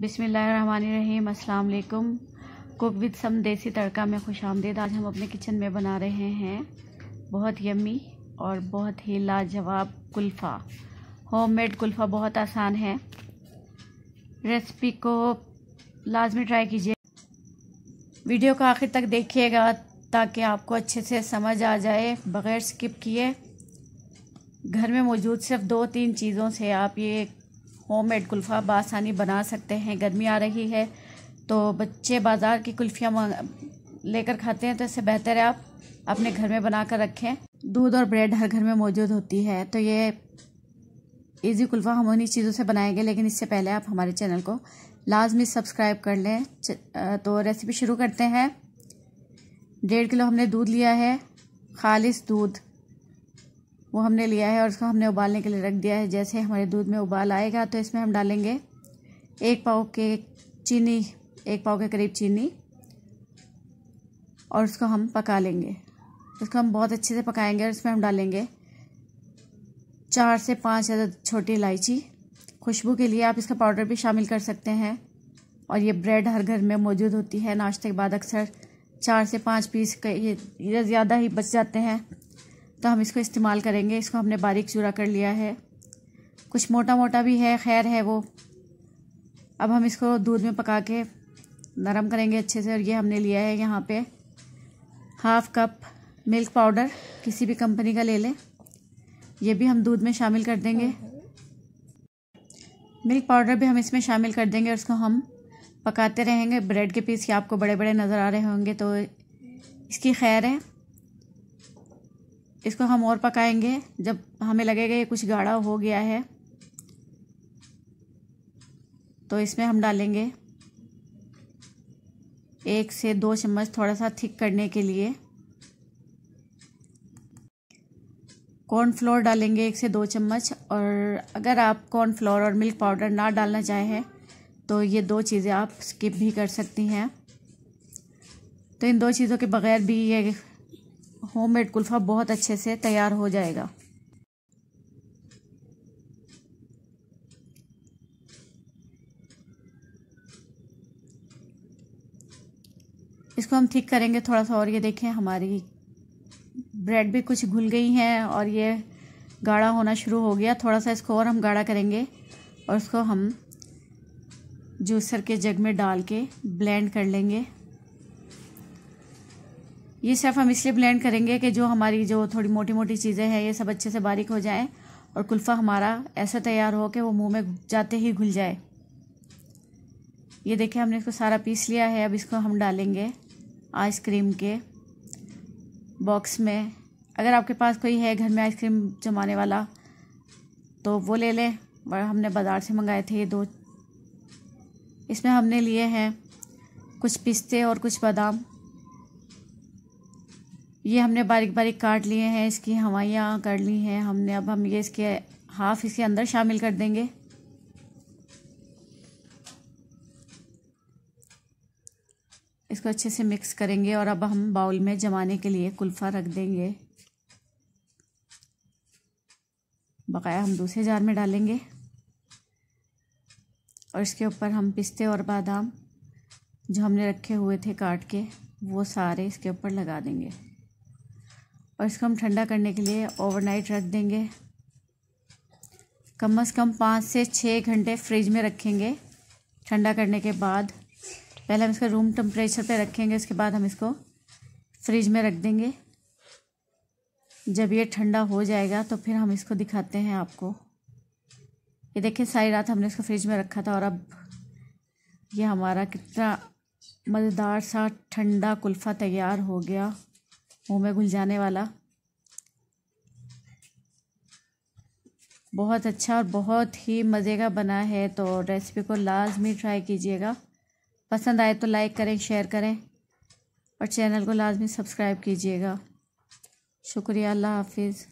बिसमीम अल्लाम cook with some देसी तड़का में खुश आमदेद आज हम अपने किचन में बना रहे हैं बहुत यम्मी और बहुत ही लाजवाब कुल्फ़ा होममेड कुल्फ़ा बहुत आसान है रेसिपी को लाजमी ट्राई कीजिए वीडियो को आखिर तक देखिएगा ताकि आपको अच्छे से समझ आ जाए बग़ैर स्किप किए घर में मौजूद सिर्फ दो तीन चीज़ों से आप ये होममेड कुल्फ़ा बासानी बना सकते हैं गर्मी आ रही है तो बच्चे बाज़ार की कुल्फ़ियाँ लेकर खाते हैं तो इससे बेहतर है आप अपने घर में बना कर रखें दूध और ब्रेड हर घर में मौजूद होती है तो ये इजी कुल्फ़ा हम उन्हीं चीज़ों से बनाएंगे लेकिन इससे पहले आप हमारे चैनल को लाजमी सब्सक्राइब कर लें तो रेसिपी शुरू करते हैं डेढ़ किलो हमने दूध लिया है खालिश दूध वो हमने लिया है और इसको हमने उबालने के लिए रख दिया है जैसे हमारे दूध में उबाल आएगा तो इसमें हम डालेंगे एक पाव के चीनी एक पाव के करीब चीनी और उसको हम पका लेंगे उसको हम बहुत अच्छे से पकाएंगे और इसमें हम डालेंगे चार से पाँच अदद छोटी इलायची खुशबू के लिए आप इसका पाउडर भी शामिल कर सकते हैं और ये ब्रेड हर घर में मौजूद होती है नाश्ते के बाद अक्सर चार से पाँच पीस ये ज़्यादा ही बच जाते हैं तो हम इसको इस्तेमाल करेंगे इसको हमने बारीक चूरा कर लिया है कुछ मोटा मोटा भी है खैर है वो अब हम इसको दूध में पका के नरम करेंगे अच्छे से और ये हमने लिया है यहाँ पे हाफ़ कप मिल्क पाउडर किसी भी कंपनी का ले लें ये भी हम दूध में शामिल कर देंगे मिल्क पाउडर भी हम इसमें शामिल कर देंगे और इसको हम पकाते रहेंगे ब्रेड के पीस के आपको बड़े बड़े नज़र आ रहे होंगे तो इसकी खैर है इसको हम और पकाएंगे जब हमें लगेगा ये कुछ गाढ़ा हो गया है तो इसमें हम डालेंगे एक से दो चम्मच थोड़ा सा थिक करने के लिए कॉर्नफ्लोर डालेंगे एक से दो चम्मच और अगर आप कॉर्नफ्लोर और मिल्क पाउडर ना डालना चाहें तो ये दो चीज़ें आप स्किप भी कर सकती हैं तो इन दो चीज़ों के बगैर भी ये होममेड कुल्फ़ा बहुत अच्छे से तैयार हो जाएगा इसको हम ठीक करेंगे थोड़ा सा और ये देखें हमारी ब्रेड भी कुछ घुल गई हैं और ये गाढ़ा होना शुरू हो गया थोड़ा सा इसको और हम गाढ़ा करेंगे और इसको हम जूसर के जग में डाल के ब्लेंड कर लेंगे ये सिर्फ हम इसलिए ब्लेंड करेंगे कि जो हमारी जो थोड़ी मोटी मोटी चीज़ें हैं ये सब अच्छे से बारीक हो जाएं और कुल्फ़ा हमारा ऐसा तैयार हो कि वो मुंह में जाते ही घुल जाए ये देखिए हमने इसको सारा पीस लिया है अब इसको हम डालेंगे आइसक्रीम के बॉक्स में अगर आपके पास कोई है घर में आइसक्रीम जमाने वाला तो वो ले लें और हमने बाज़ार से मंगाए थे ये दो इसमें हमने लिए हैं कुछ पिस्ते और कुछ बादाम ये हमने बारीक बारीक काट लिए हैं इसकी हवाइयाँ कर ली हैं हमने अब हम ये इसके हाफ इसके अंदर शामिल कर देंगे इसको अच्छे से मिक्स करेंगे और अब हम बाउल में जमाने के लिए कुल्फ़ा रख देंगे बकाया हम दूसरे जार में डालेंगे और इसके ऊपर हम पिस्ते और बादाम जो हमने रखे हुए थे काट के वो सारे इसके ऊपर लगा देंगे और इसको हम ठंडा करने के लिए ओवरनाइट रख देंगे कम से कम पाँच से छः घंटे फ्रिज में रखेंगे ठंडा करने के बाद पहले हम इसका रूम टेम्परेचर पे रखेंगे उसके बाद हम इसको फ्रिज में रख देंगे जब ये ठंडा हो जाएगा तो फिर हम इसको दिखाते हैं आपको ये देखिए सारी रात हमने इसको फ्रिज में रखा था और अब ये हमारा कितना मज़ेदार सा ठंडा कुल्फ़ा तैयार हो गया मुँह में घुल जाने वाला बहुत अच्छा और बहुत ही मज़े का बना है तो रेसिपी को लाजमी ट्राई कीजिएगा पसंद आए तो लाइक करें शेयर करें और चैनल को लाजमी सब्सक्राइब कीजिएगा शुक्रिया अल्लाह हाफिज़